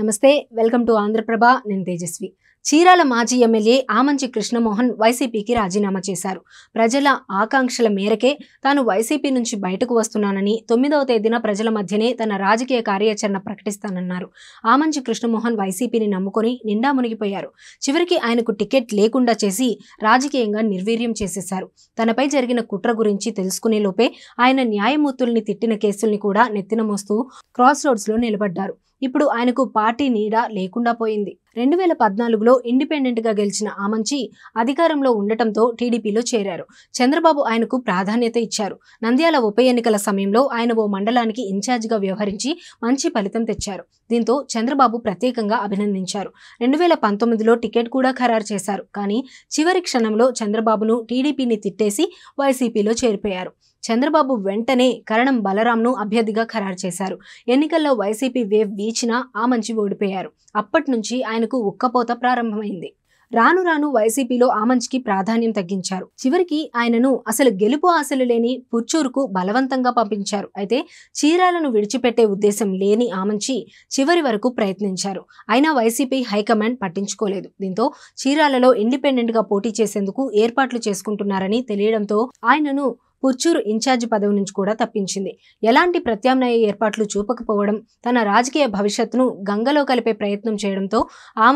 నమస్తే welcome to Andhraprabha నేను తేజస్వి చీరాల మాజీ ఎమ్మెల్యే ఆమంచి కృష్ణమోహన్ వైసీపీకి రాజీనామా చేశారు ప్రజల ఆకాంక్షల మేరకే తాను వైసీపీ నుంచి బయటకు వస్తున్నానని తొమ్మిదవ తేదీన ప్రజల మధ్యనే తన రాజకీయ కార్యాచరణ ప్రకటిస్తానన్నారు ఆమంచి కృష్ణమోహన్ వైసీపీని నమ్ముకొని నిండా మునిగిపోయారు చివరికి ఆయనకు టికెట్ లేకుండా చేసి రాజకీయంగా నిర్వీర్యం చేసేశారు తనపై జరిగిన కుట్ర గురించి తెలుసుకునే లోపే ఆయన న్యాయమూర్తుల్ని తిట్టిన కేసుల్ని కూడా నెత్తిన మోస్తూ క్రాస్ రోడ్స్లో నిలబడ్డారు ఇప్పుడు ఆయనకు పార్టీ నీడ లేకుండా పోయింది రెండు వేల పద్నాలుగులో ఇండిపెండెంట్ గా గెలిచిన ఆమంచి అధికారంలో ఉండటంతో టీడీపీలో చేరారు చంద్రబాబు ఆయనకు ప్రాధాన్యత ఇచ్చారు నంద్యాల ఉప ఎన్నికల సమయంలో ఆయన ఓ మండలానికి ఇన్ఛార్జిగా వ్యవహరించి మంచి ఫలితం తెచ్చారు దీంతో చంద్రబాబు ప్రత్యేకంగా అభినందించారు రెండు వేల పంతొమ్మిదిలో టికెట్ కూడా ఖరారు చేశారు కానీ చివరి క్షణంలో చంద్రబాబును టీడీపీని తిట్టేసి వైసీపీలో చేరిపోయారు చంద్రబాబు వెంటనే కరణం బలరాంను అభ్యర్థిగా ఖరారు చేశారు ఎన్నికల్లో వైసీపీ వేవ్ వీచినా ఆ మంచి ఓడిపోయారు అప్పటి నుంచి ఆయన ఎన్నికలకు ఉక్కపోత ప్రారంభమైంది రాను రాను వైసీపీలో ఆమంచ్కి ప్రాధాన్యం తగ్గించారు చివరికి ఆయనను అసలు గెలుపు ఆశలు లేని పుచ్చూరుకు బలవంతంగా పంపించారు అయితే చీరాలను విడిచిపెట్టే ఉద్దేశం లేని ఆమంచి చివరి వరకు ప్రయత్నించారు అయినా వైసీపీ హైకమాండ్ పట్టించుకోలేదు దీంతో చీరాలలో ఇండిపెండెంట్ గా పోటీ చేసేందుకు ఏర్పాట్లు చేసుకుంటున్నారని తెలియడంతో ఆయనను పుచ్చూరు ఇన్ఛార్జ్ పదవి నుంచి కూడా తప్పించింది ఎలాంటి ప్రత్యామ్నాయ ఏర్పాట్లు చూపకపోవడం తన రాజకీయ భవిష్యత్తును గంగలో కలిపే ప్రయత్నం చేయడంతో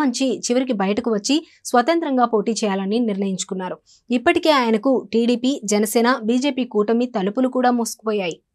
మంచి చివరికి బయటకు వచ్చి స్వతంత్రంగా పోటీ చేయాలని నిర్ణయించుకున్నారు ఇప్పటికే ఆయనకు టీడీపీ జనసేన బీజేపీ కూటమి తలుపులు కూడా మూసుకుపోయాయి